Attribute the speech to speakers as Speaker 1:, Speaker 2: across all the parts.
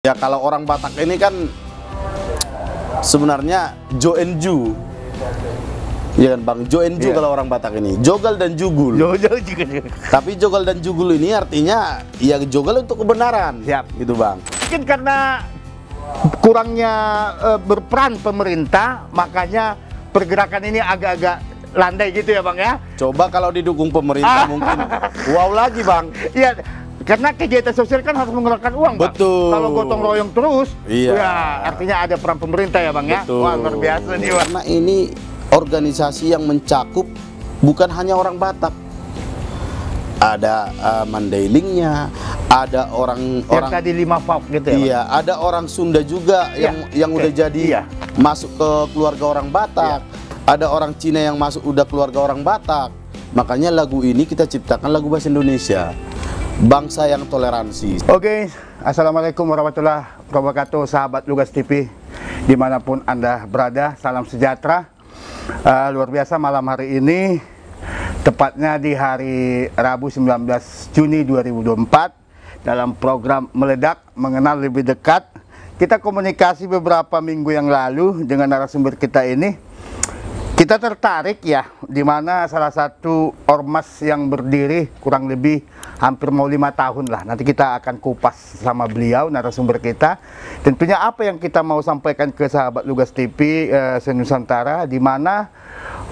Speaker 1: Ya kalau orang Batak ini kan sebenarnya Jo and Ju. Ya kan Bang, Jo and Ju yeah. kalau orang Batak ini. Jogal dan Jugul. Jogal juga. Tapi Jogal dan Jugul ini artinya ya Jogal untuk kebenaran. Siap. Gitu Bang.
Speaker 2: Mungkin karena eh, kurangnya uh, berperan pemerintah, makanya pergerakan ini agak-agak landai
Speaker 1: gitu ya Bang ya. Coba kalau didukung pemerintah mungkin
Speaker 2: wow lagi Bang. Iya. Karena kegiatan sosial kan harus mengeluarkan uang, Bang. Betul. Kalau gotong royong terus, iya. ya artinya ada peran pemerintah ya, Bang ya. Betul. Wah, luar biasa nih, Bang. Karena ini
Speaker 1: organisasi yang mencakup bukan hanya orang Batak. Ada uh, Mandailingnya, ada orang yang orang tadi lima fak gitu ya. Iya, ada orang Sunda juga iya. yang yang okay. udah jadi iya. masuk ke keluarga orang Batak. Iya. Ada orang Cina yang masuk udah keluarga orang Batak. Makanya lagu ini kita ciptakan lagu bahasa Indonesia bangsa yang toleransi. Oke, okay. Assalamualaikum warahmatullahi
Speaker 2: wabarakatuh sahabat Lugas TV dimanapun Anda berada, salam sejahtera. Uh, luar biasa malam hari ini, tepatnya di hari Rabu 19 Juni 2024 dalam program Meledak Mengenal Lebih Dekat. Kita komunikasi beberapa minggu yang lalu dengan narasumber kita ini kita tertarik ya, di mana salah satu ormas yang berdiri kurang lebih hampir mau lima tahun lah. Nanti kita akan kupas sama beliau, narasumber kita. Tentunya apa yang kita mau sampaikan ke sahabat Lugas TV eh, Senusantara, di mana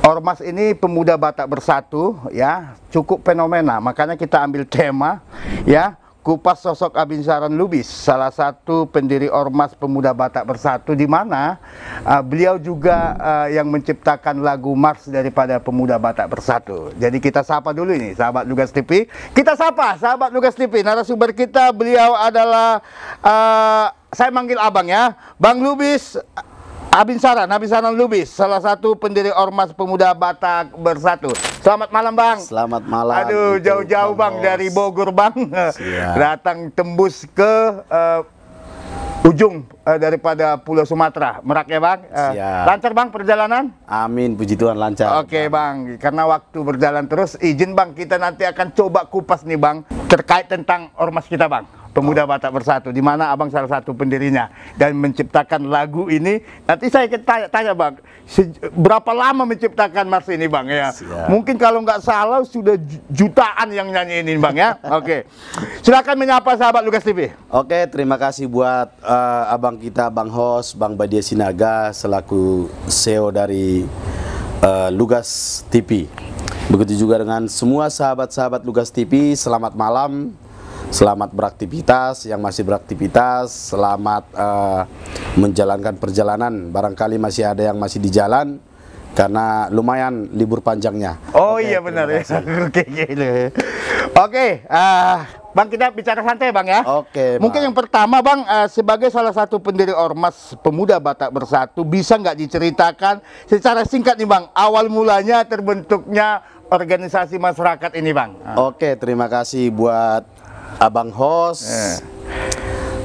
Speaker 2: ormas ini pemuda Batak bersatu ya, cukup fenomena. Makanya kita ambil tema ya kupas sosok Abin Saran Lubis, salah satu pendiri Ormas Pemuda Batak Bersatu di mana uh, beliau juga uh, yang menciptakan lagu Mars daripada Pemuda Batak Bersatu. Jadi kita sapa dulu ini sahabat Lugas TV. Kita sapa sahabat Lugas TV. Narasumber kita beliau adalah uh, saya manggil Abang ya. Bang Lubis Abin Saran, Abin Saran Lubis, salah satu pendiri Ormas Pemuda Batak Bersatu. Selamat malam Bang. Selamat
Speaker 1: malam. Aduh, jauh-jauh Bang dari
Speaker 2: Bogor Bang. Siap. Datang tembus ke uh, ujung uh, daripada Pulau Sumatera, Merak ya Bang. Uh, Lancar Bang perjalanan?
Speaker 1: Amin, puji Tuhan lancar.
Speaker 2: Oke okay, Bang, karena waktu berjalan terus, izin Bang kita nanti akan coba kupas nih Bang terkait tentang Ormas kita Bang. Pemuda Batak Bersatu, di mana abang salah satu pendirinya dan menciptakan lagu ini. Nanti saya tanya, tanya bang, berapa lama menciptakan mars ini bang ya? Siap. Mungkin kalau nggak salah sudah jutaan yang nyanyi ini bang ya. Oke, okay. silakan menyapa sahabat Lukas TV.
Speaker 1: Oke, okay, terima kasih buat uh, abang kita, bang host, bang Badia Sinaga selaku CEO dari uh, eh, Lugas TV. Begitu juga dengan semua sahabat-sahabat Lugas TV, selamat malam selamat beraktivitas yang masih beraktivitas, selamat uh, menjalankan perjalanan. Barangkali masih ada yang masih di jalan karena lumayan libur panjangnya.
Speaker 2: Oh okay, iya benar ya. Oke, gitu. oke. Ah, Bang kita bicara santai Bang ya. Oke. Okay, Mungkin yang pertama Bang uh, sebagai salah satu pendiri ormas pemuda Batak Bersatu bisa nggak diceritakan secara singkat nih Bang awal mulanya terbentuknya organisasi masyarakat
Speaker 1: ini Bang. Oke, terima kasih buat Abang Hos. Eh.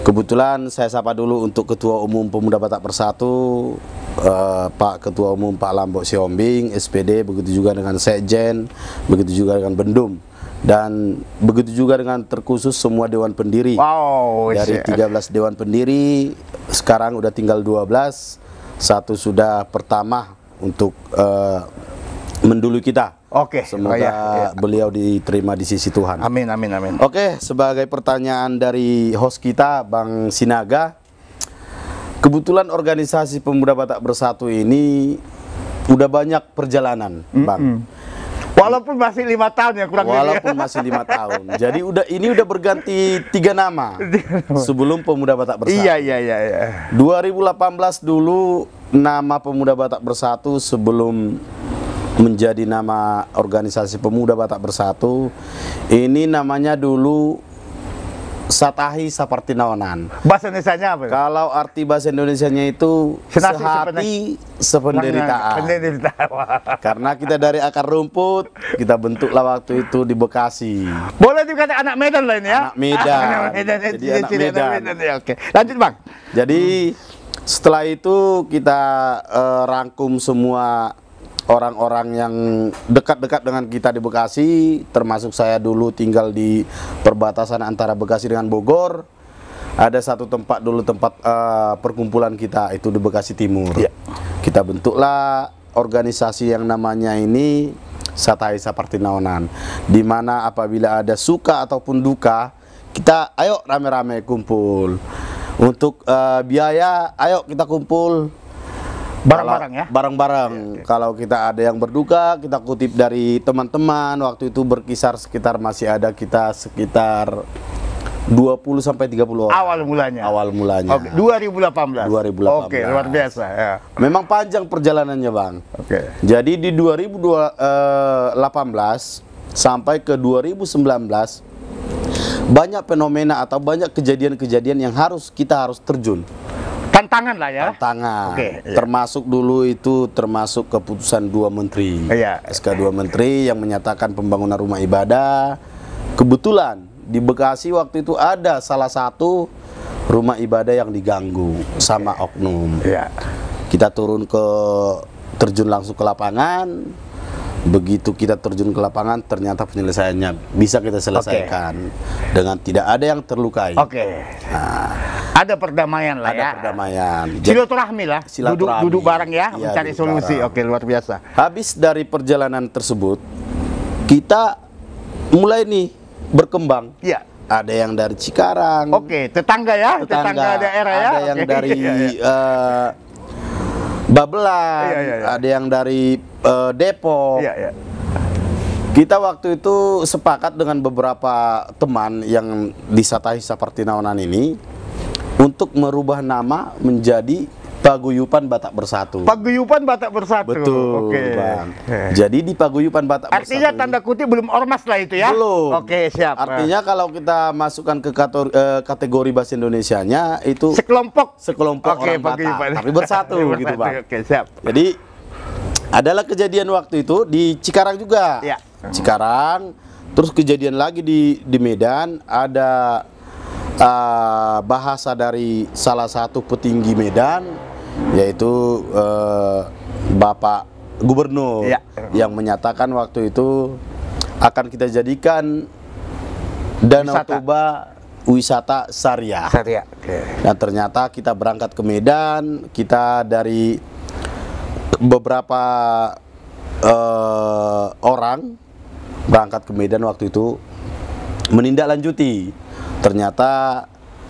Speaker 1: Kebetulan saya sapa dulu untuk Ketua Umum Pemuda Batak Persatu, eh, Pak Ketua Umum Pak Lambok Siombing, SPD, begitu juga dengan Sekjen, begitu juga dengan Bendum dan begitu juga dengan terkhusus semua dewan pendiri. Wow, dari 13 dewan pendiri sekarang udah tinggal 12. Satu sudah pertama untuk uh, eh, mendulu kita Oke. Okay. Oh ya. Semoga ya, beliau diterima di sisi Tuhan. Amin amin amin. Oke, okay, sebagai pertanyaan dari host kita Bang Sinaga, kebetulan organisasi Pemuda Batak Bersatu ini udah banyak perjalanan, mm -mm. Bang. Walaupun masih lima tahun ya kurang ya. Walaupun masih lima tahun. Jadi udah ini udah berganti tiga nama sebelum Pemuda Batak Bersatu. Iya iya iya. iya. 2018 dulu nama Pemuda Batak Bersatu sebelum menjadi nama organisasi pemuda Batak Bersatu. Ini namanya dulu Satahi seperti naonan.
Speaker 2: Bahasa Indonesia
Speaker 1: apa? Kalau arti bahasa Indonesianya itu Senasi sehati sependeritaan. Penderitaan. Karena kita dari akar rumput, kita bentuklah waktu itu di Bekasi.
Speaker 2: Boleh dikata anak Medan lain ya? Anak Medan. anak Medan. Jadi anak Medan.
Speaker 1: Medan. Ya, Oke. Lanjut, Bang. Jadi hmm. setelah itu kita uh, rangkum semua orang-orang yang dekat-dekat dengan kita di Bekasi, termasuk saya dulu tinggal di perbatasan antara Bekasi dengan Bogor. Ada satu tempat dulu tempat uh, perkumpulan kita itu di Bekasi Timur. Ya. Kita bentuklah organisasi yang namanya ini Sataisa Naonan. Di mana apabila ada suka ataupun duka, kita ayo rame-rame kumpul. Untuk uh, biaya, ayo kita kumpul barang-barang ya barang-barang iya, okay. kalau kita ada yang berduka kita kutip dari teman-teman waktu itu berkisar sekitar masih ada kita sekitar 20 sampai 30 orang. Awal mulanya. Awal mulanya. okay. 2018. 2018. Oke, okay, luar biasa ya. Memang panjang perjalanannya, Bang. Oke. Okay. Jadi di 2018 eh, sampai ke 2019 banyak fenomena atau banyak kejadian-kejadian yang harus kita harus terjun
Speaker 2: tantangan lah ya tantangan
Speaker 1: okay, iya. termasuk dulu itu termasuk keputusan dua menteri iya. SK dua menteri yang menyatakan pembangunan rumah ibadah kebetulan di Bekasi waktu itu ada salah satu rumah ibadah yang diganggu sama oknum iya. kita turun ke terjun langsung ke lapangan begitu kita terjun ke lapangan ternyata penyelesaiannya bisa kita selesaikan okay. dengan tidak ada yang terlukai. Oke. Okay. Nah,
Speaker 2: ada perdamaian lah ada ya. Ada perdamaian. Silaturahmi lah. Silaturahmi. Duduk, duduk bareng ya, ya mencari solusi. Barang.
Speaker 1: Oke, luar biasa. Habis dari perjalanan tersebut, kita mulai nih berkembang. Iya. Ada yang dari Cikarang. Oke, tetangga ya, tetangga, tetangga daerah ya. Ada yang Oke. dari iya, iya. Uh, Babelan, iya, iya, iya. ada yang dari uh, Depok. Iya, iya. Kita waktu itu sepakat dengan beberapa teman yang di seperti naonan ini untuk merubah nama menjadi Paguyupan Batak Bersatu. Paguyupan Batak Bersatu. Betul, Oke. Bang. Jadi di Paguyupan Batak Artinya Bersatu. Artinya
Speaker 2: tanda kutip belum ormas lah itu ya. Belum.
Speaker 1: Oke, siap. Artinya kalau kita masukkan ke kategori, eh, kategori bahasa Indonesianya itu sekelompok sekelompok Oke, orang Paguyupan. Batak tapi bersatu, gitu, Bang. Oke, siap. Jadi adalah kejadian waktu itu di Cikarang juga. Ya. Cikarang, terus kejadian lagi di di Medan ada uh, bahasa dari salah satu petinggi Medan yaitu uh, Bapak Gubernur ya. yang menyatakan waktu itu akan kita jadikan Danau wisata. Toba wisata syariah. Syariah. Okay. Dan ternyata kita berangkat ke Medan, kita dari beberapa uh, orang berangkat ke Medan waktu itu menindaklanjuti ternyata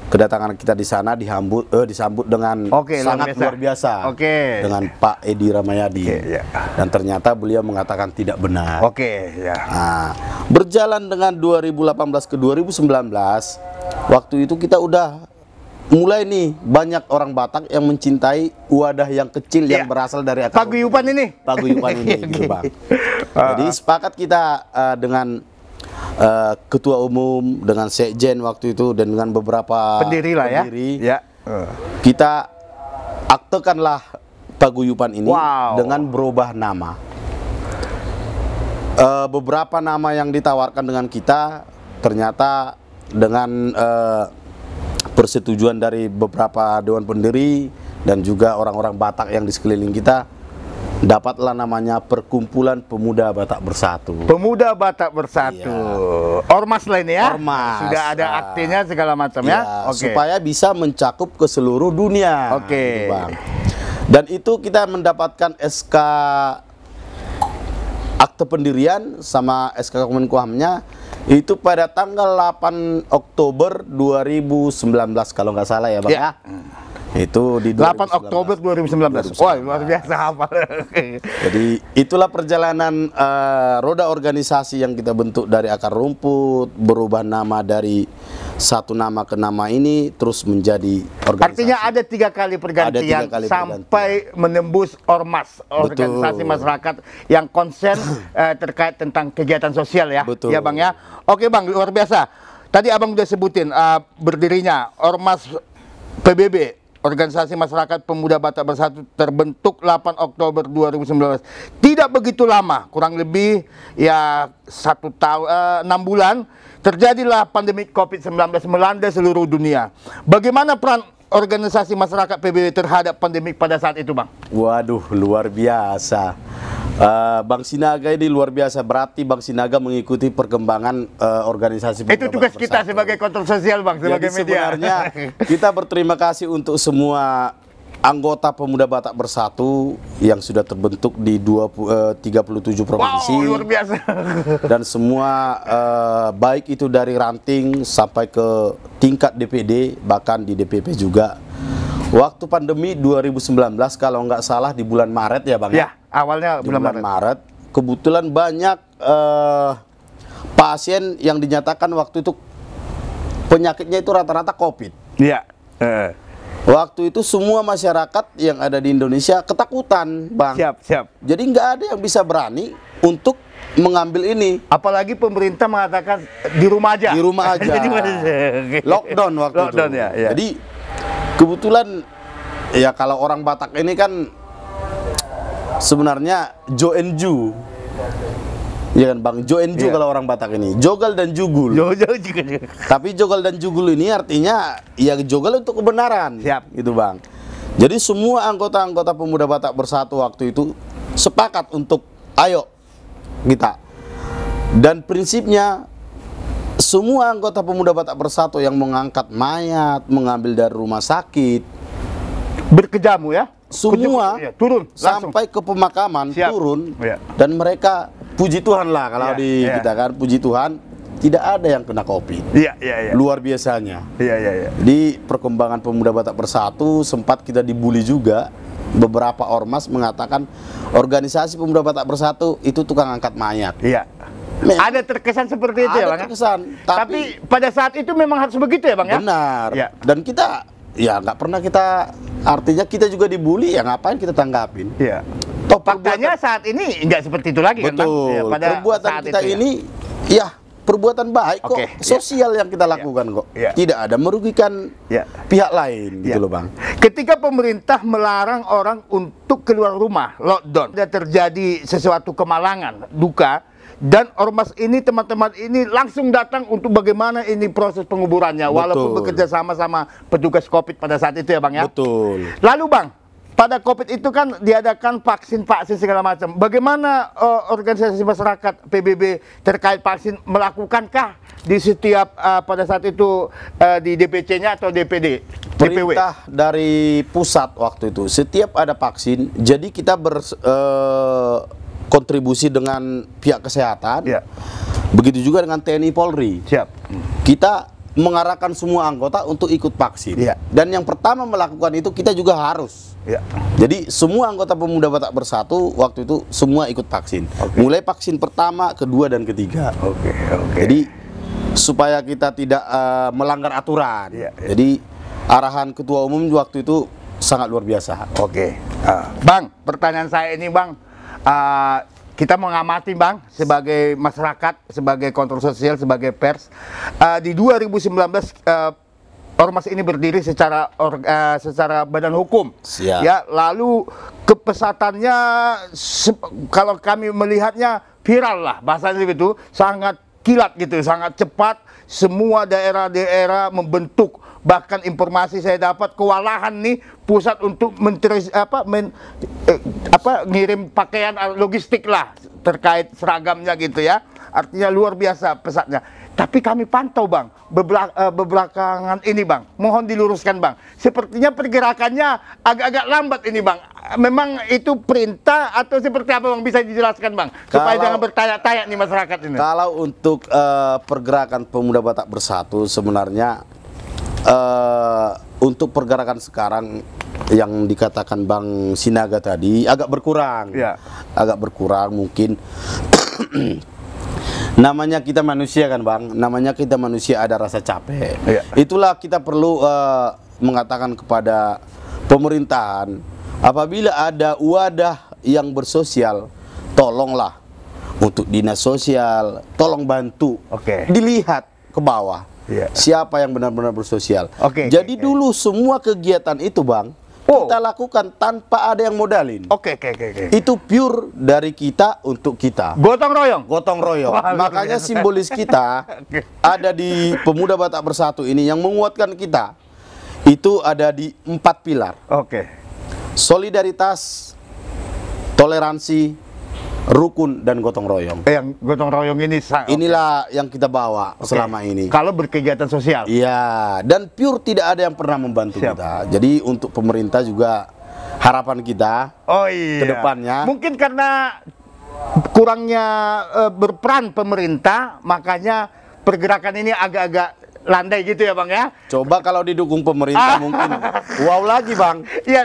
Speaker 1: kedatangan kita di sana dihambut eh, disambut dengan okay, sangat biasa. luar biasa okay. dengan Pak Edi Ramayadi okay, iya. yeah. dan ternyata beliau mengatakan tidak benar. Oke okay, ya. Nah, berjalan dengan 2018 ke 2019 waktu itu kita udah mulai nih banyak orang Batak yang mencintai wadah yang kecil yeah. yang iya. berasal dari Pak paguyupan ini. Paguyupan ini gitu, ah. Jadi sepakat kita uh, dengan Eh, ketua umum dengan sekjen waktu itu dan dengan beberapa pendiri lah ya. pendiri, ya. ya. Kita aktekanlah paguyupan ini wow. dengan berubah nama. Uh, beberapa nama yang ditawarkan dengan kita ternyata dengan uh, persetujuan dari beberapa dewan pendiri dan juga orang-orang Batak yang di sekeliling kita Dapatlah namanya Perkumpulan Pemuda Batak Bersatu. Pemuda Batak Bersatu. Iya. Ormas lain ya? Ormas. Sudah
Speaker 2: ada nah. aktinya segala macam ya? iya, ya? Okay. Supaya
Speaker 1: bisa mencakup ke seluruh dunia. Oke. Okay. Gitu, Dan itu kita mendapatkan SK akte pendirian sama SK Kemenkumhamnya itu pada tanggal 8 Oktober 2019 kalau nggak salah ya Bang ya. ya. Hmm. Itu di 8 Oktober 2019. 2019. Wah,
Speaker 2: luar biasa hafal.
Speaker 1: Jadi itulah perjalanan uh, roda organisasi yang kita bentuk dari akar rumput, berubah nama dari satu nama ke nama ini terus menjadi organisasi. Artinya
Speaker 2: ada tiga kali pergantian tiga kali sampai pergantian. menembus ormas, organisasi Betul. masyarakat yang konsen uh, terkait tentang kegiatan sosial ya. Betul. Ya, Bang ya. Oke, Bang, luar biasa. Tadi Abang udah sebutin uh, berdirinya Ormas PBB Organisasi Masyarakat Pemuda Batak Bersatu terbentuk 8 Oktober 2019. Tidak begitu lama, kurang lebih ya satu tahun eh, enam uh, bulan terjadilah pandemi COVID-19 melanda seluruh dunia. Bagaimana peran organisasi masyarakat PBB terhadap pandemi pada saat itu, Bang?
Speaker 1: Waduh, luar biasa. Uh, Bang Sinaga ini luar biasa berarti Bang Sinaga mengikuti perkembangan uh, organisasi Itu tugas bersatu. kita sebagai kontrol sosial Bang sebagai Jadi media. Sebenarnya kita berterima kasih untuk semua anggota Pemuda Batak Bersatu yang sudah terbentuk di 20, uh, 37 provinsi. Wow, luar biasa. Dan semua uh, baik itu dari ranting sampai ke tingkat DPD bahkan di DPP juga. Waktu pandemi 2019 kalau nggak salah di bulan Maret ya Bang. Ya. ya. Awalnya bulan, Maret. Maret. Kebetulan banyak uh, pasien yang dinyatakan waktu itu penyakitnya itu rata-rata COVID. Iya. Uh. Waktu itu semua masyarakat yang ada di Indonesia ketakutan, Bang. Siap, siap. Jadi nggak ada yang bisa berani untuk mengambil ini. Apalagi pemerintah mengatakan di rumah aja. Di rumah aja. Lockdown waktu Lockdown, itu. Ya, ya. Jadi kebetulan ya kalau orang Batak ini kan sebenarnya Jo and Ju. Ya kan Bang, Jo and Ju yeah. kalau orang Batak ini. Jogal dan Jugul. jo, juga. Tapi Jogal dan Jugul ini artinya ya Jogal untuk kebenaran. Siap. Itu Bang. Jadi semua anggota-anggota pemuda Batak bersatu waktu itu sepakat untuk ayo kita. Dan prinsipnya semua anggota pemuda Batak bersatu yang mengangkat mayat, mengambil dari rumah sakit, berkejamu ya semua ya, turun sampai ke pemakaman Siap. turun ya. dan mereka puji Tuhan lah kalau ya, di ya. kita kan puji Tuhan tidak ada yang kena COVID. ya, ya, ya. Luar biasanya. ya, ya, ya. Di perkembangan pemuda Batak Bersatu sempat kita dibully juga. Beberapa ormas mengatakan organisasi pemuda Batak Bersatu itu tukang angkat mayat. ya.
Speaker 2: ada terkesan seperti itu ya, ada ya, Bang. Terkesan. Tapi, tapi pada saat itu memang harus begitu ya, Bang ya. Benar. Ya. Dan kita
Speaker 1: ya nggak pernah kita artinya kita juga dibully ya ngapain kita tanggapin ya. toh
Speaker 2: faktanya saat
Speaker 1: ini nggak seperti itu lagi kan, betul, kan Ya, pada perbuatan saat kita itu, ya. ini ya, ya perbuatan baik okay, kok iya. sosial yeah. yang kita iya. lakukan yeah. kok yeah. tidak ada merugikan yeah. pihak lain yeah. gitu iya. loh bang.
Speaker 2: Ketika pemerintah melarang orang untuk keluar rumah lockdown, sudah terjadi sesuatu kemalangan duka dan ormas ini teman-teman ini langsung datang untuk bagaimana ini proses penguburannya Betul. walaupun bekerja sama sama petugas Covid pada saat itu ya Bang ya.
Speaker 1: Betul.
Speaker 2: Lalu Bang, pada Covid itu kan diadakan vaksin-vaksin segala macam. Bagaimana uh, organisasi masyarakat PBB terkait vaksin melakukankah di setiap uh, pada saat itu uh, di DPC-nya atau DPD?
Speaker 1: Perintah DPW? dari pusat waktu itu. Setiap ada vaksin, jadi kita ber uh, kontribusi dengan pihak kesehatan. Ya. Begitu juga dengan TNI Polri. Siap. Kita mengarahkan semua anggota untuk ikut vaksin. Ya. Dan yang pertama melakukan itu kita juga harus. Ya. Jadi semua anggota pemuda Batak Bersatu waktu itu semua ikut vaksin. Okay. Mulai vaksin pertama, kedua dan ketiga. Oke, okay, Okay. Jadi supaya kita tidak uh, melanggar aturan. Ya, ya. Jadi arahan ketua umum waktu itu sangat luar biasa. Oke. Okay. Uh, bang, pertanyaan saya ini, Bang
Speaker 2: uh, kita mengamati bang sebagai masyarakat, sebagai kontrol sosial, sebagai pers uh, di 2019 uh, ah, ormas ini berdiri secara or, uh, secara badan hukum. Siap. Ya, lalu kepesatannya kalau kami melihatnya viral lah bahasanya begitu sangat kilat gitu, sangat cepat semua daerah-daerah membentuk bahkan informasi saya dapat kewalahan nih pusat untuk menteri apa men, eh, apa ngirim pakaian logistik lah terkait seragamnya gitu ya artinya luar biasa pesatnya tapi kami pantau bang, eh, bebelakangan ini bang, mohon diluruskan bang. Sepertinya pergerakannya agak-agak lambat ini bang. Memang itu perintah atau seperti apa bang bisa dijelaskan bang, supaya kalau, jangan bertanya-tanya nih masyarakat ini. Kalau
Speaker 1: untuk uh, pergerakan pemuda Batak Bersatu sebenarnya uh, untuk pergerakan sekarang yang dikatakan bang Sinaga tadi agak berkurang, ya. agak berkurang mungkin namanya kita manusia kan bang namanya kita manusia ada rasa capek ya. itulah kita perlu uh, mengatakan kepada pemerintahan apabila ada wadah yang bersosial tolonglah untuk dinas sosial tolong bantu okay. dilihat ke bawah yeah. siapa yang benar-benar bersosial okay, jadi okay, dulu semua kegiatan itu bang oh. kita lakukan tanpa ada yang modalin.
Speaker 2: Oke, okay, oke, okay, oke. Okay,
Speaker 1: okay. Itu pure dari kita untuk kita. Gotong royong, gotong royong. Wah, Makanya bener. simbolis kita ada di Pemuda Batak Bersatu ini yang menguatkan kita. Itu ada di empat pilar. Oke. Okay. Solidaritas, toleransi, rukun dan gotong royong. Eh, yang gotong royong ini inilah yang kita bawa okay. selama ini. Kalau berkegiatan sosial. Iya, dan pure tidak ada yang pernah membantu Siap. kita. Jadi untuk pemerintah juga harapan kita oh iya. ke depannya.
Speaker 2: Mungkin karena kurangnya uh, berperan pemerintah, makanya pergerakan ini agak-agak landai gitu ya bang ya.
Speaker 1: Coba kalau didukung pemerintah mungkin
Speaker 2: wow lagi bang. Iya,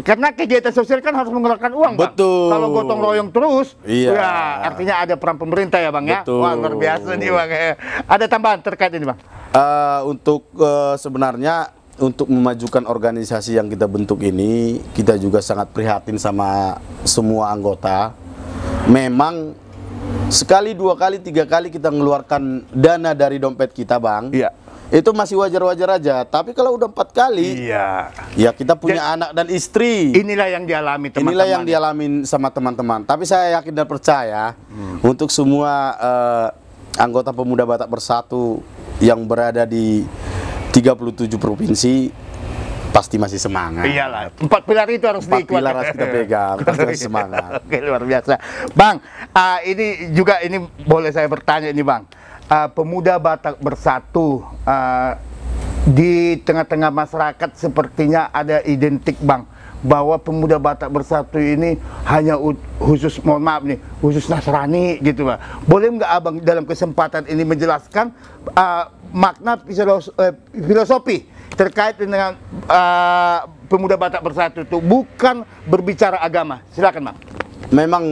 Speaker 2: karena kegiatan sosial kan harus mengeluarkan uang, Bang. Betul. Kalau gotong royong
Speaker 1: terus, iya. ya artinya ada peran pemerintah ya, Bang ya. Betul. Wah, luar biasa nih, Bang. Ya. Ada tambahan terkait ini, Bang? Uh, untuk uh, sebenarnya untuk memajukan organisasi yang kita bentuk ini, kita juga sangat prihatin sama semua anggota. Memang sekali, dua kali, tiga kali kita mengeluarkan dana dari dompet kita, Bang. Iya itu masih wajar-wajar aja. Tapi kalau udah empat kali, iya. ya kita punya Jadi, anak dan istri. Inilah yang dialami teman-teman. Inilah yang dialami sama teman-teman. Tapi saya yakin dan percaya hmm. untuk semua uh, anggota pemuda Batak Bersatu yang berada di 37 provinsi pasti masih semangat. Iyalah,
Speaker 2: empat pilar itu harus empat Pilar harus kita pegang, pasti masih semangat. Oke, luar biasa. Bang, uh, ini juga ini boleh saya bertanya ini, Bang uh, pemuda Batak bersatu uh, di tengah-tengah masyarakat sepertinya ada identik bang bahwa pemuda Batak bersatu ini hanya khusus mohon maaf nih khusus Nasrani gitu bang boleh nggak abang dalam kesempatan ini menjelaskan uh, makna eh, filosofi terkait dengan uh, pemuda Batak bersatu itu bukan berbicara agama silakan bang
Speaker 1: memang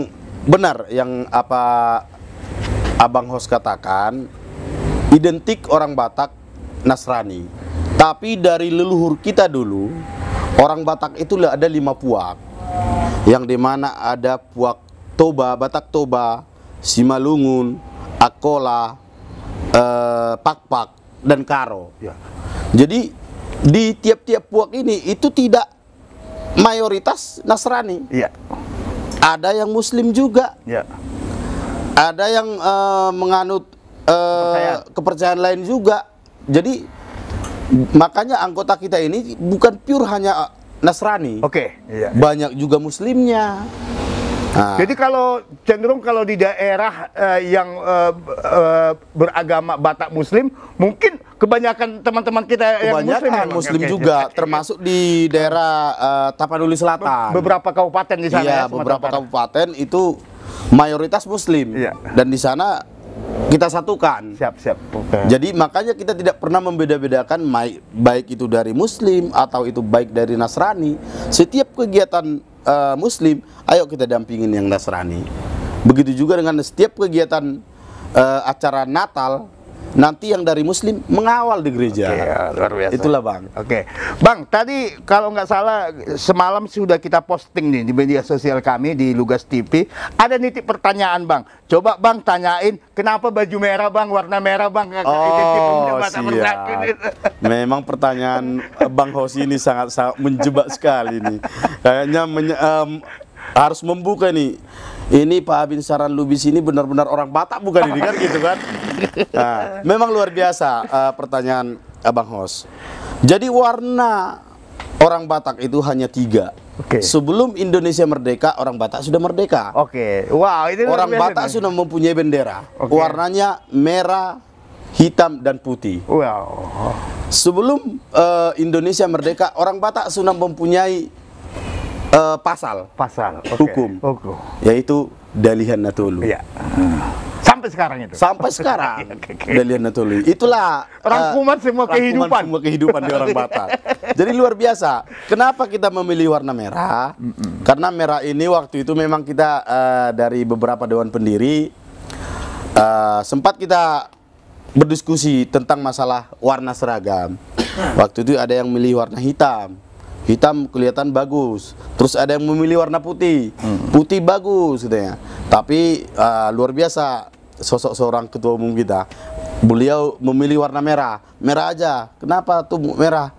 Speaker 1: benar yang apa Abang Hos katakan identik orang Batak Nasrani. Tapi dari leluhur kita dulu, orang Batak itu ada lima puak. Yang dimana ada puak Toba, Batak Toba, Simalungun, Akola, eh, Pakpak, dan Karo. Ya. Jadi di tiap-tiap puak ini itu tidak mayoritas Nasrani. Ya. Ada yang Muslim juga. Ya. Ada yang uh, menganut uh, kepercayaan. kepercayaan lain juga. Jadi makanya anggota kita ini bukan pure hanya eh, Nasrani. Oke. Okay. Iya, iya. Yeah. Banyak juga Muslimnya. Nah. Jadi kalau
Speaker 2: cenderung kalau di daerah uh, yang uh, uh, beragama Batak Muslim, mungkin kebanyakan teman-teman kita kebanyakan yang Muslim, ya, Muslim okay. juga, okay. termasuk di
Speaker 1: daerah uh, Tapanuli Selatan. Beberapa kabupaten di sana. Iya, ya, beberapa kabupaten itu mayoritas muslim iya. dan di sana kita satukan. Siap, siap. Okay. Jadi makanya kita tidak pernah membeda-bedakan baik itu dari muslim atau itu baik dari Nasrani. Setiap kegiatan uh, muslim, ayo kita dampingin yang Nasrani. Begitu juga dengan setiap kegiatan uh, acara Natal, nanti yang dari muslim mengawal di gereja. Okay, ya, luar biasa. Itulah bang. Oke, bang tadi kalau
Speaker 2: nggak salah semalam sudah kita posting nih di media sosial kami di Lugas TV ada nitip pertanyaan bang. Coba bang tanyain kenapa baju merah bang warna merah bang. Oh siap.
Speaker 1: Memang pertanyaan eh, bang Hos ini sangat, sangat menjebak sekali nih. Kayaknya menye um, harus membuka nih ini Pak Abin Saran Lubis ini benar-benar orang Batak bukan ini kan gitu kan? Nah, memang luar biasa uh, pertanyaan Abang Hos. Jadi warna orang Batak itu hanya tiga. Okay. Sebelum Indonesia merdeka, orang Batak sudah merdeka. Oke. Okay. Wow, itu orang Batak nih. sudah mempunyai bendera. Okay. Warnanya merah, hitam dan putih. Wow. Sebelum uh, Indonesia merdeka, orang Batak sudah mempunyai uh, pasal pasal okay. hukum okay. yaitu dalihan natulu ya. sampai sekarang itu sampai sekarang iya, dalihan natulu itulah eh, rangkuman semua rangkuman kehidupan semua kehidupan di orang Batak jadi luar biasa kenapa kita memilih warna merah mm -mm. karena merah ini waktu itu memang kita uh, dari beberapa dewan pendiri uh, sempat kita berdiskusi tentang masalah warna seragam waktu itu ada yang milih warna hitam hitam kelihatan bagus terus ada yang memilih warna putih hmm. putih bagus katanya tapi uh, luar biasa sosok seorang ketua umum kita beliau memilih warna merah merah aja kenapa tuh merah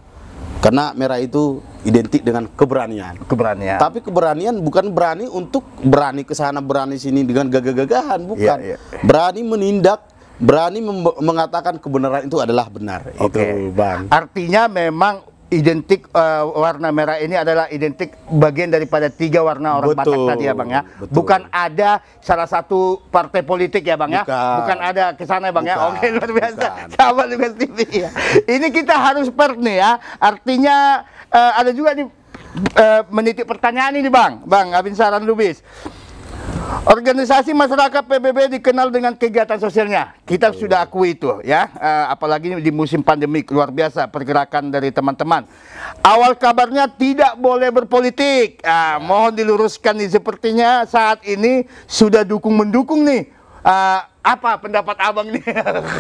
Speaker 1: karena merah itu identik dengan keberanian. Keberanian. Tapi keberanian bukan berani untuk berani ke sana berani sini dengan gagah-gagahan, iya, bukan. Yeah, yeah. Berani menindak, berani mengatakan kebenaran itu adalah benar. Okay. Itu, Bang. Artinya memang identik uh, warna
Speaker 2: merah ini adalah identik bagian daripada tiga warna orang Betul. Batak tadi ya Bang ya. Betul. Bukan ada salah satu partai politik ya Bang ya. Bukan ada ke sana ya Bang Bukan. ya. Oke luar biasa. Sama juga TV ya. ini kita harus per nih ya. Artinya uh, ada juga nih uh, eh, menitip pertanyaan ini Bang. Bang Abin Saran Lubis. Organisasi masyarakat PBB dikenal dengan kegiatan sosialnya. Kita sudah akui itu ya, uh, apalagi di musim pandemik luar biasa pergerakan dari teman-teman. Awal kabarnya tidak boleh berpolitik. Uh, mohon diluruskan nih sepertinya saat ini sudah dukung mendukung nih Uh, apa pendapat abang nih?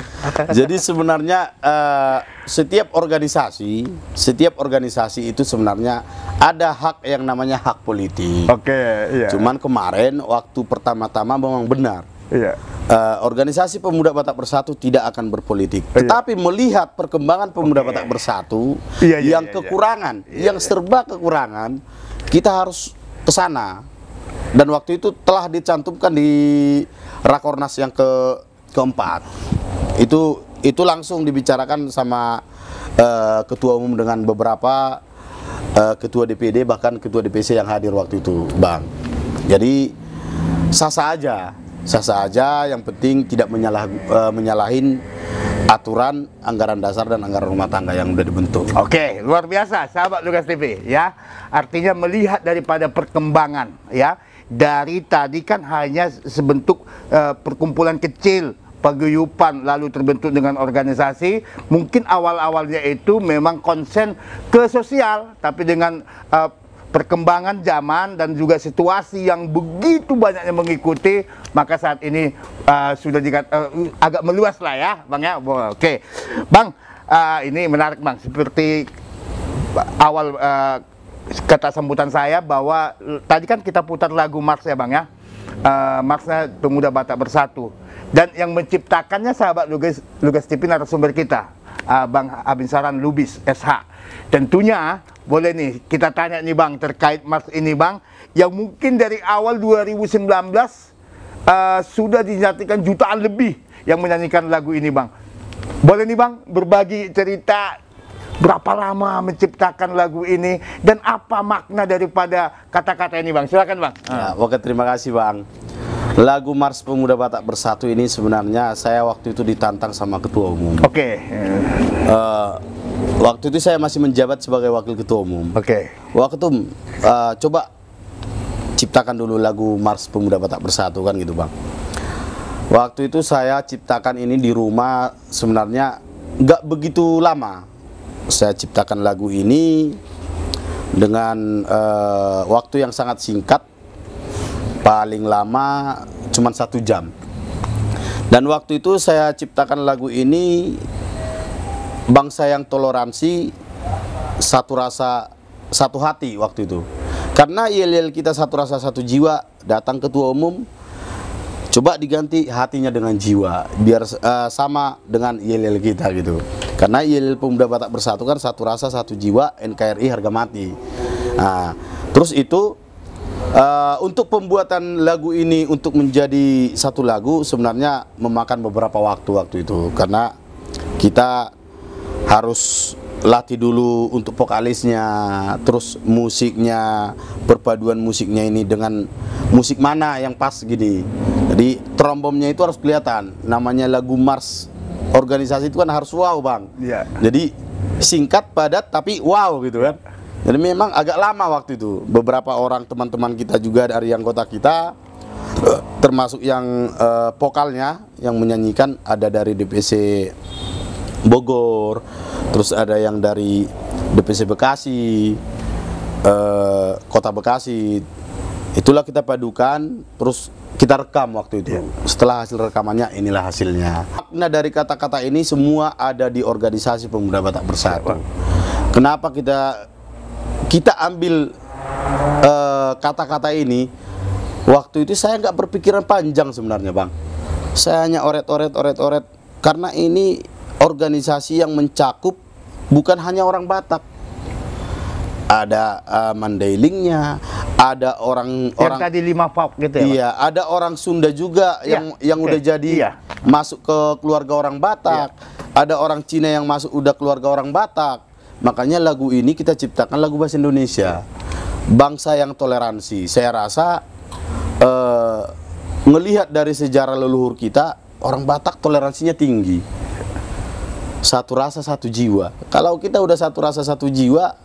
Speaker 1: Jadi sebenarnya uh, setiap organisasi, setiap organisasi itu sebenarnya ada hak yang namanya hak politik. Oke, iya. Cuman kemarin waktu pertama-tama memang benar. Iya. Uh, organisasi Pemuda Batak Bersatu tidak akan berpolitik. Iya. Tetapi melihat perkembangan Pemuda okay. Batak Bersatu iya, iya, yang iya, iya. kekurangan, iya, iya. yang serba kekurangan, kita harus ke sana. Dan waktu itu telah dicantumkan di rakornas yang ke keempat itu itu langsung dibicarakan sama uh, ketua umum dengan beberapa uh, ketua DPD bahkan ketua DPC yang hadir waktu itu bang jadi sah-sah aja sah-sah aja yang penting tidak menyalah uh, menyalahin aturan anggaran dasar dan anggaran rumah tangga yang sudah dibentuk.
Speaker 2: Oke, luar biasa sahabat Lukas TV ya. Artinya melihat daripada perkembangan ya dari tadi kan hanya sebentuk uh, perkumpulan kecil paguyupan lalu terbentuk dengan organisasi mungkin awal-awalnya itu memang konsen ke sosial tapi dengan uh, perkembangan zaman dan juga situasi yang begitu banyaknya mengikuti maka saat ini uh, sudah dikat, uh, agak meluas lah ya bang ya oke okay. bang uh, ini menarik bang seperti awal uh, kata sambutan saya bahwa eh, tadi kan kita putar lagu Marx ya Bang ya. Uh, eh, Marxnya Pemuda Batak Bersatu dan yang menciptakannya sahabat Lugas Lugas Tipin atau sumber kita uh, Bang Abinsaran Lubis SH. Tentunya boleh nih kita tanya nih Bang terkait mars ini Bang yang mungkin dari awal 2019 uh, sudah dinyatakan jutaan lebih yang menyanyikan lagu ini Bang. Boleh nih Bang berbagi cerita berapa lama menciptakan lagu ini dan apa makna daripada kata-kata ini bang silakan bang
Speaker 1: ya, oke terima kasih bang lagu Mars Pemuda Batak Bersatu ini sebenarnya saya waktu itu ditantang sama ketua umum oke okay. uh, eh, waktu itu saya masih menjabat sebagai wakil ketua umum oke okay. waktu uh, coba ciptakan dulu lagu Mars Pemuda Batak Bersatu kan gitu bang waktu itu saya ciptakan ini di rumah sebenarnya nggak begitu lama saya ciptakan lagu ini dengan uh, waktu yang sangat singkat paling lama cuma satu jam dan waktu itu saya ciptakan lagu ini bangsa yang toleransi satu rasa satu hati waktu itu karena ILL kita satu rasa satu jiwa datang ketua umum coba diganti hatinya dengan jiwa biar uh, sama dengan ILL kita gitu karena ilmu iya, Pemuda Batak Bersatu kan satu rasa satu jiwa NKRI harga mati. Nah, terus itu uh, untuk pembuatan lagu ini untuk menjadi satu lagu sebenarnya memakan beberapa waktu waktu itu karena kita harus latih dulu untuk vokalisnya, terus musiknya, perpaduan musiknya ini dengan musik mana yang pas gini. Jadi trombomnya itu harus kelihatan, namanya lagu Mars organisasi itu kan harus wow bang. Iya. Jadi singkat, padat, tapi wow gitu kan. Jadi memang agak lama waktu itu. Beberapa orang teman-teman kita juga dari anggota kita, termasuk yang uh, vokalnya yang menyanyikan ada dari DPC Bogor, terus ada yang dari DPC Bekasi, uh, Kota Bekasi, Itulah kita padukan, terus kita rekam waktu itu. Yeah. Setelah hasil rekamannya, inilah hasilnya. Makna dari kata-kata ini semua ada di organisasi pemuda Batak Bersatu. Kenapa kita kita ambil eh, kata-kata uh, ini? Waktu itu saya nggak berpikiran panjang sebenarnya, bang. Saya hanya oret-oret, oret-oret, karena ini organisasi yang mencakup bukan hanya orang Batak ada uh, Mandailingnya, ada orang yang orang tadi lima pop gitu ya. Iya, ada orang Sunda juga ya, yang yang okay. udah jadi ya. masuk ke keluarga orang Batak. Ya. Ada orang Cina yang masuk udah keluarga orang Batak. Makanya lagu ini kita ciptakan lagu bahasa Indonesia. Iya. Bangsa yang toleransi. Saya rasa uh, ngelihat dari sejarah leluhur kita, orang Batak toleransinya tinggi. Satu rasa satu jiwa. Kalau kita udah satu rasa satu jiwa,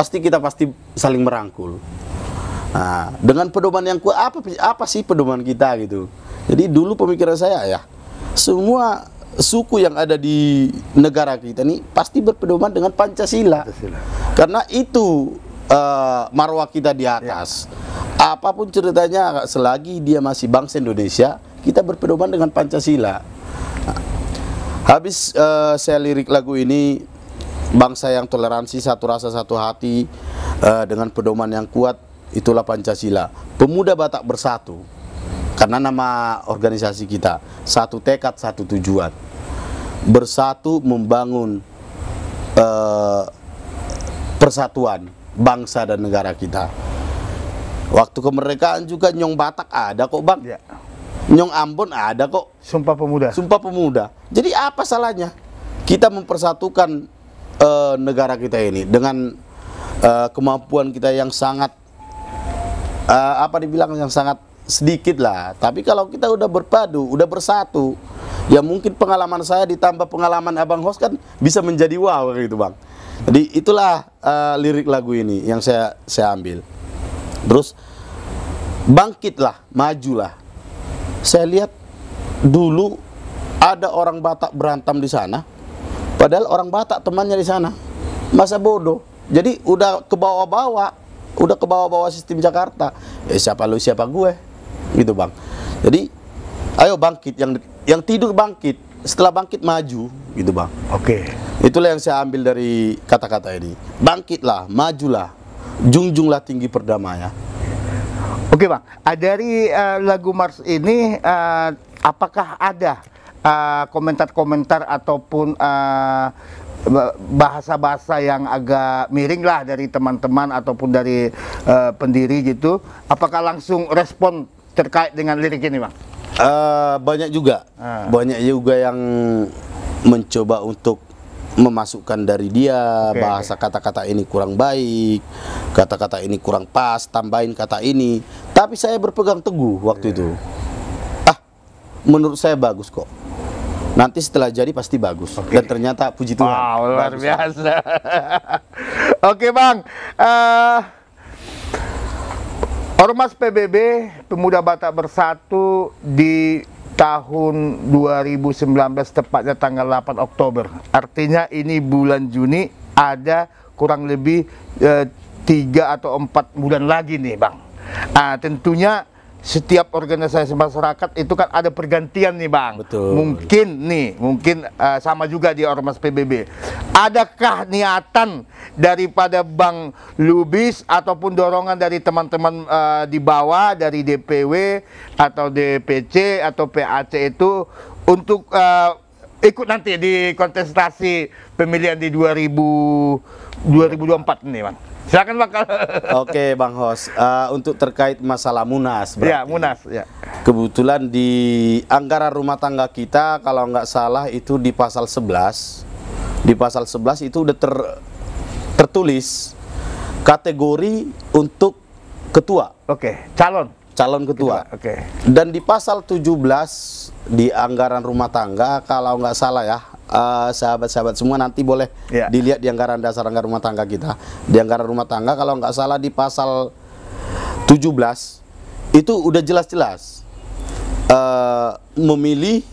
Speaker 1: pasti kita pasti saling merangkul. Nah, dengan pedoman yang kuat apa apa sih pedoman kita gitu. Jadi dulu pemikiran saya ya, semua suku yang ada di negara kita ini pasti berpedoman dengan Pancasila. Pancasila. Karena itu uh, marwah kita di atas. Ya. Apapun ceritanya selagi dia masih bangsa Indonesia, kita berpedoman dengan Pancasila. Nah, habis uh, saya lirik lagu ini bangsa yang toleransi satu rasa satu hati uh, dengan pedoman yang kuat itulah Pancasila pemuda Batak bersatu karena nama organisasi kita satu tekad satu tujuan bersatu membangun uh, persatuan bangsa dan negara kita waktu kemerdekaan juga nyong Batak ada kok bang ya. Nyong Ambon ada kok. Sumpah Pemuda. Sumpah Pemuda. Jadi apa salahnya? Kita mempersatukan uh, negara kita ini dengan uh, kemampuan kita yang sangat uh, apa dibilang yang sangat sedikit lah. Tapi kalau kita udah berpadu, udah bersatu, ya mungkin pengalaman saya ditambah pengalaman Abang host kan bisa menjadi wow gitu bang. Jadi itulah uh, lirik lagu ini yang saya saya ambil. Terus bangkitlah, majulah. Saya lihat dulu ada orang Batak berantem di sana. Padahal orang Batak temannya di sana. Masa bodoh. Jadi udah ke bawah-bawah, udah ke bawah-bawah sistem Jakarta. Eh siapa lu, siapa gue? Gitu, Bang. Jadi ayo bangkit yang yang tidur bangkit, setelah bangkit maju, gitu, Bang. Oke. Okay. Itulah yang saya ambil dari kata-kata ini. Bangkitlah, majulah. Junjunglah tinggi perdamaian. Oke, okay, Bang. Dari uh, lagu
Speaker 2: Mars ini uh, apakah ada Ah, komentar-komentar uh, ataupun ah, bahasa bahasa-bahasa yang agak miring lah dari teman-teman ataupun dari uh, pendiri gitu apakah langsung respon terkait dengan lirik ini bang?
Speaker 1: Uh, banyak juga uh. banyak juga yang mencoba untuk memasukkan dari dia okay. bahasa kata-kata ini kurang baik kata-kata ini kurang pas tambahin kata ini tapi saya berpegang teguh waktu yeah. itu menurut saya bagus kok. Nanti setelah jadi pasti bagus. Okay. Dan ternyata puji Tuhan. Wow, luar bagus. biasa. Oke okay, Bang.
Speaker 2: Uh, Ormas PBB Pemuda Batak Bersatu di tahun 2019 tepatnya tanggal 8 Oktober. Artinya ini bulan Juni ada kurang lebih eh, tiga e, atau empat bulan lagi nih, Bang. Uh, tentunya setiap organisasi masyarakat itu kan ada pergantian nih bang. Betul. Mungkin nih, mungkin uh, sama juga di ormas PBB. Adakah niatan daripada bang Lubis ataupun dorongan dari teman-teman uh, di bawah dari DPW atau DPC atau PAC itu untuk uh, ikut nanti di kontestasi pemilihan di 2000 2024 nih bang?
Speaker 1: Silakan Pak. Oke, Bang Hos. Uh, untuk terkait masalah Munas. Ya, berarti. Ya, Munas. Ya. Kebetulan di anggaran rumah tangga kita, kalau nggak salah itu di pasal 11. Di pasal 11 itu udah ter, tertulis kategori untuk ketua. Oke, calon. Calon ketua. ketua. Oke. Dan di pasal 17 di anggaran rumah tangga, kalau nggak salah ya, Eh, sahabat-sahabat uh, semua nanti boleh yeah. dilihat di anggaran dasar anggaran rumah tangga kita. Di anggaran rumah tangga kalau nggak salah di pasal 17 itu udah jelas-jelas uh, memilih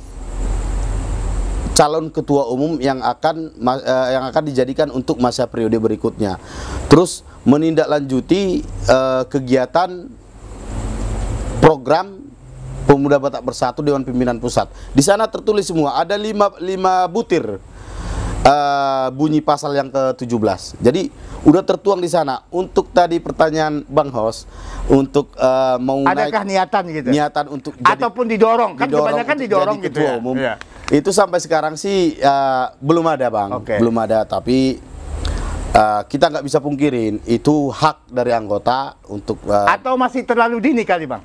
Speaker 1: calon ketua umum yang akan uh, yang akan dijadikan untuk masa periode berikutnya. Terus menindaklanjuti uh, kegiatan program Pemuda Batak Bersatu Dewan Pimpinan Pusat. Di sana tertulis semua ada lima, lima butir uh, bunyi pasal yang ke-17. Jadi udah tertuang di sana. Untuk tadi pertanyaan Bang Hos untuk uh, mau adakah naik, niatan gitu? Niatan untuk jadi, ataupun didorong, kan didorong kebanyakan didorong gitu ya. Umum. Iya. Itu sampai sekarang sih uh, belum ada, Bang. Okay. Belum ada, tapi Uh, kita nggak bisa pungkirin itu hak dari anggota untuk uh, atau masih terlalu dini kali bang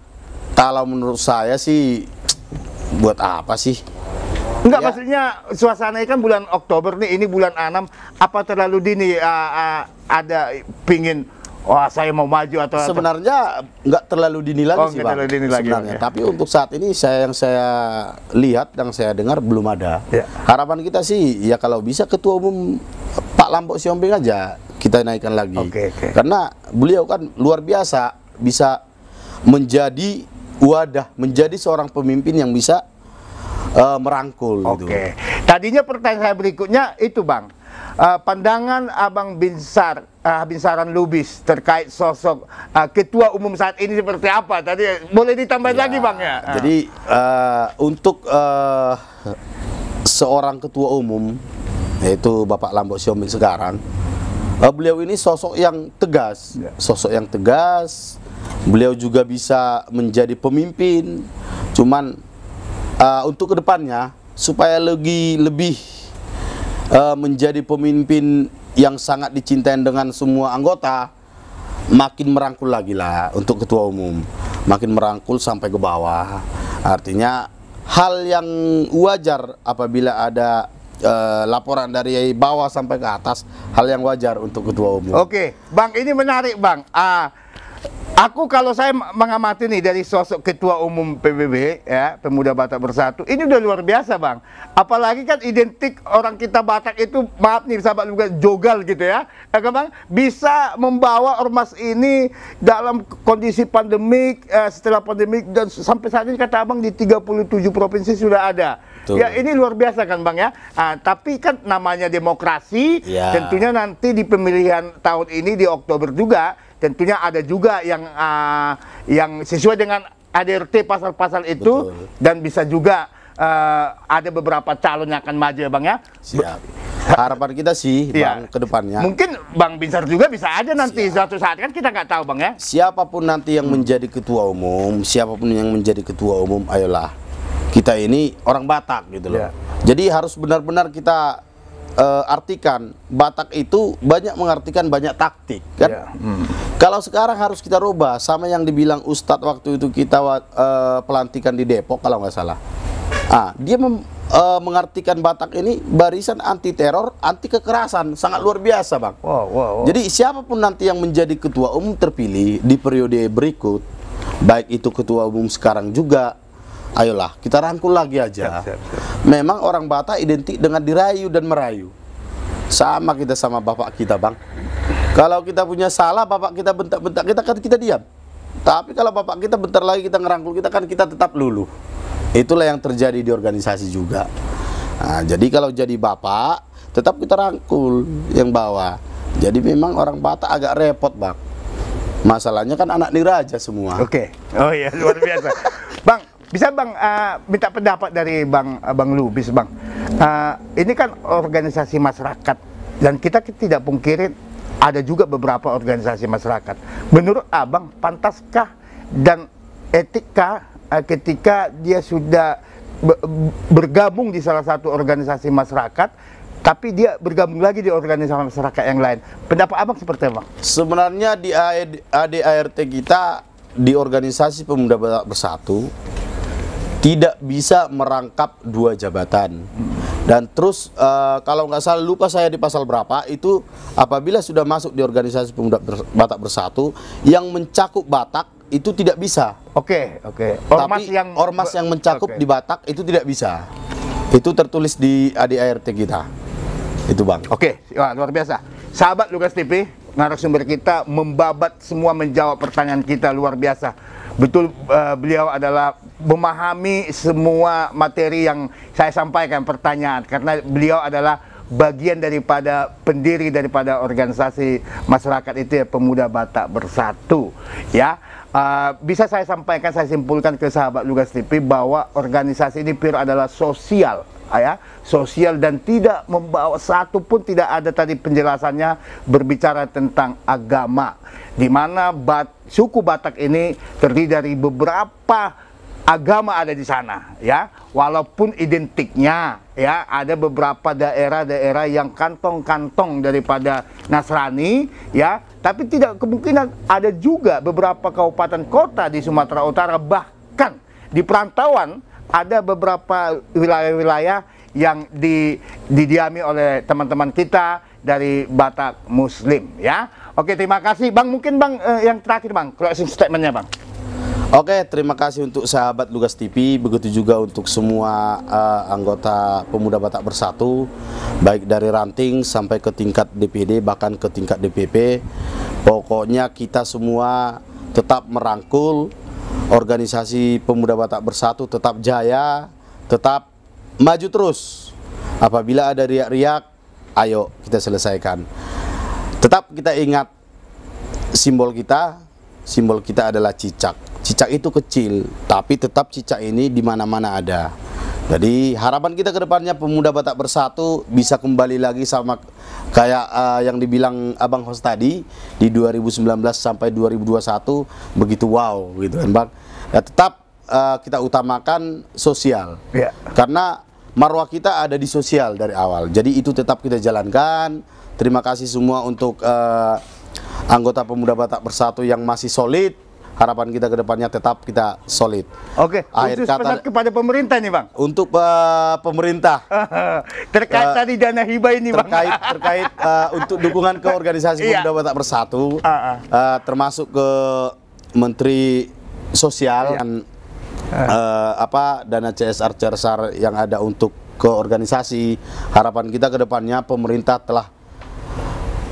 Speaker 1: kalau menurut saya sih buat apa sih? Enggak ya. maksudnya suasananya kan
Speaker 2: bulan Oktober nih, ini bulan 6 apa terlalu dini uh, uh, ada pingin wah saya mau maju atau sebenarnya
Speaker 1: enggak terlalu dini lagi oh, sih bang dini lagi sebenarnya ya. tapi untuk saat ini saya yang saya lihat dan saya dengar belum ada ya. harapan kita sih ya kalau bisa ketua umum Pak Lambok Siombing aja kita naikkan lagi okay, okay. karena beliau kan luar biasa bisa menjadi wadah menjadi seorang pemimpin yang bisa uh, merangkul. Gitu. Oke. Okay. Tadinya
Speaker 2: pertanyaan saya berikutnya itu bang, uh, pandangan abang Binsar uh, eh, Binsaran Lubis terkait sosok uh, ketua umum saat ini seperti apa? Tadi boleh ditambahin ya, lagi bang ya. Ah. Jadi
Speaker 1: uh, untuk uh, seorang ketua umum yaitu Bapak Lambok Siomil sekarang, beliau ini sosok yang tegas, ya. sosok yang tegas beliau juga bisa menjadi pemimpin cuman uh, untuk kedepannya supaya lagi lebih uh, menjadi pemimpin yang sangat dicintai dengan semua anggota makin merangkul lagi lah untuk ketua umum makin merangkul sampai ke bawah artinya hal yang wajar apabila ada Uh, laporan dari bawah sampai ke atas hal yang wajar untuk ketua umum. Oke, okay. Bang ini
Speaker 2: menarik Bang. Uh, Aku kalau saya mengamati nih dari sosok ketua umum PBB ya, Pemuda Batak Bersatu, ini udah luar biasa, Bang. Apalagi kan identik orang kita Batak itu maaf nih sahabat juga jogal gitu ya. Ya kan, Bang? Bisa membawa ormas ini dalam kondisi pandemik eh, setelah pandemik dan sampai saat ini kata Abang di 37 provinsi sudah ada. Tuh. Ya, ini luar biasa kan, Bang ya. Ah, tapi kan namanya demokrasi, ya. tentunya nanti di pemilihan tahun ini di Oktober juga tentunya ada juga yang uh, yang sesuai dengan ADRT pasal-pasal itu Betul. dan bisa juga uh, ada beberapa calon yang akan maju ya Bang ya. Siap. Harapan
Speaker 1: kita sih Bang iya. ke depannya. Mungkin
Speaker 2: Bang Binsar juga bisa aja nanti Siap. suatu saat kan kita nggak tahu Bang ya.
Speaker 1: Siapapun nanti yang hmm. menjadi ketua umum, siapapun yang menjadi ketua umum ayolah kita ini orang Batak gitu loh. Yeah. Jadi harus benar-benar kita uh, artikan Batak itu banyak mengartikan banyak taktik kan. Yeah. Hmm. Kalau sekarang harus kita rubah sama yang dibilang Ustadz waktu itu kita uh, pelantikan di Depok kalau nggak salah. Ah, dia mem, uh, mengartikan Batak ini barisan anti teror, anti kekerasan, sangat luar biasa, Bang. Wow, wow, wow. Jadi siapapun nanti yang menjadi ketua umum terpilih di periode berikut, baik itu ketua umum sekarang juga Ayolah, kita rangkul lagi aja. Siap, siap, siap. Memang orang Batak identik dengan dirayu dan merayu. Sama kita sama bapak kita, Bang. Kalau kita punya salah, bapak kita bentak-bentak kita kan kita diam. Tapi kalau bapak kita bentar lagi kita ngerangkul kita kan kita tetap luluh. Itulah yang terjadi di organisasi juga. Nah, jadi kalau jadi bapak, tetap kita rangkul yang bawah. Jadi memang orang Batak agak repot, Bang. Masalahnya kan anak niraja semua. Oke. Okay. Oh iya, luar biasa. Bang,
Speaker 2: bisa Bang uh, minta pendapat dari Bang uh, Bang Lubis Bang. Uh, ini kan organisasi masyarakat dan kita tidak pungkirin ada juga beberapa organisasi masyarakat. Menurut Abang pantaskah dan etika uh, ketika dia sudah bergabung di salah satu organisasi masyarakat tapi dia bergabung lagi di organisasi masyarakat yang lain. Pendapat Abang seperti apa?
Speaker 1: Sebenarnya di ADART e kita di organisasi pemuda bersatu tidak bisa merangkap dua jabatan. Dan terus uh, kalau nggak salah lupa saya di pasal berapa itu apabila sudah masuk di organisasi pemuda Batak Bersatu yang mencakup Batak itu tidak bisa. Oke, okay, oke. Okay. Ormas Tapi yang ormas yang mencakup okay. di Batak itu tidak bisa. Itu tertulis di ADART kita. Itu, Bang. Oke, okay. luar biasa. Sahabat Lukas TV, narasumber kita
Speaker 2: membabat semua menjawab pertanyaan kita luar biasa betul uh, beliau adalah memahami semua materi yang saya sampaikan pertanyaan karena beliau adalah bagian daripada pendiri daripada organisasi masyarakat itu ya pemuda Batak Bersatu ya uh, bisa saya sampaikan saya simpulkan ke sahabat Lugas TV bahwa organisasi ini pure adalah sosial Ah, ya sosial dan tidak membawa satu pun tidak ada tadi penjelasannya berbicara tentang agama di mana bat, suku Batak ini terdiri dari beberapa agama ada di sana ya walaupun identiknya ya ada beberapa daerah-daerah yang kantong-kantong daripada Nasrani ya tapi tidak kemungkinan ada juga beberapa kabupaten kota di Sumatera Utara bahkan di perantauan ada beberapa wilayah-wilayah yang di, didiami oleh teman-teman kita dari Batak Muslim ya. Oke terima kasih Bang mungkin Bang eh, yang terakhir Bang closing statementnya Bang.
Speaker 1: Oke, terima kasih untuk sahabat Lugas TV, begitu juga untuk semua uh, anggota Pemuda Batak Bersatu, baik dari ranting sampai ke tingkat DPD, bahkan ke tingkat DPP. Pokoknya kita semua tetap merangkul, organisasi pemuda Batak bersatu tetap jaya, tetap maju terus. Apabila ada riak-riak, ayo kita selesaikan. Tetap kita ingat simbol kita, simbol kita adalah cicak. Cicak itu kecil, tapi tetap cicak ini di mana-mana ada. Jadi harapan kita ke depannya pemuda Batak bersatu bisa kembali lagi sama kayak uh, yang dibilang Abang Hos tadi di 2019 sampai 2021 begitu wow gitu kan Bang ya tetap uh, kita utamakan sosial ya. karena marwah kita ada di sosial dari awal jadi itu tetap kita jalankan terima kasih semua untuk uh, anggota pemuda Batak Bersatu yang masih solid harapan kita ke depannya tetap kita solid. Oke, akhir khusus kata kepada pemerintah nih, Bang. Untuk uh, pemerintah terkait uh, tadi dana hibah ini, terkait, Bang. Terkait terkait uh, untuk dukungan ke organisasi iya. Pemuda Batak Bersatu uh, uh. Uh, termasuk ke Menteri sosial iya. dan uh, apa dana CSR CSR yang ada untuk ke organisasi. Harapan kita ke depannya pemerintah telah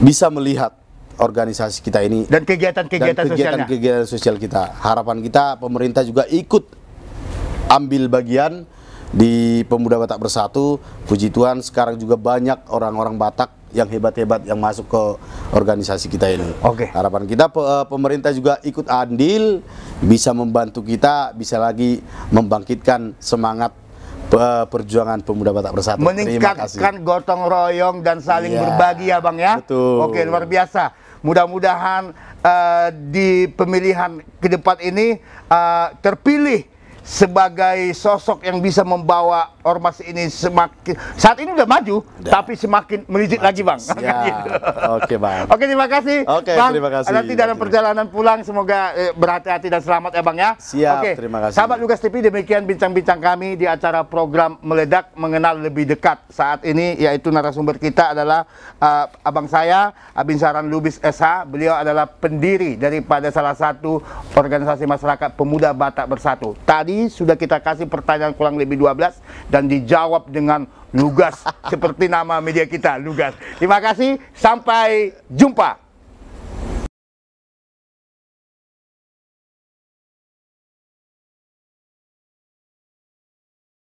Speaker 1: bisa melihat organisasi kita ini dan kegiatan-kegiatan kegiatan kegiatan sosial kita. Harapan kita pemerintah juga ikut ambil bagian di Pemuda Batak Bersatu. Puji Tuhan sekarang juga banyak orang-orang Batak yang hebat-hebat yang masuk ke organisasi kita ini. Oke. Okay. Harapan kita eh, pemerintah juga ikut andil bisa membantu kita bisa lagi membangkitkan semangat perjuangan pemuda Batak Bersatu. Meningkatkan
Speaker 2: gotong royong dan saling yeah. berbagi ya Bang ya. Betul. Oke, luar biasa. Mudah-mudahan uh, di pemilihan ke depan ini uh, terpilih sebagai sosok yang bisa membawa ormas ini semakin saat ini udah maju udah. tapi semakin melejit lagi bang ya.
Speaker 1: oke bang oke
Speaker 2: terima kasih oke bang, terima kasih nanti dalam perjalanan pulang semoga eh, berhati-hati dan selamat ya bang ya siap oke. terima kasih sahabat Lukas TV demikian bincang-bincang kami di acara program meledak mengenal lebih dekat saat ini yaitu narasumber kita adalah uh, abang saya Abin Saran Lubis SH beliau adalah pendiri daripada salah satu organisasi masyarakat pemuda Batak Bersatu tadi sudah kita kasih pertanyaan kurang lebih 12 dan dijawab dengan lugas seperti nama media kita lugas. Terima kasih, sampai jumpa.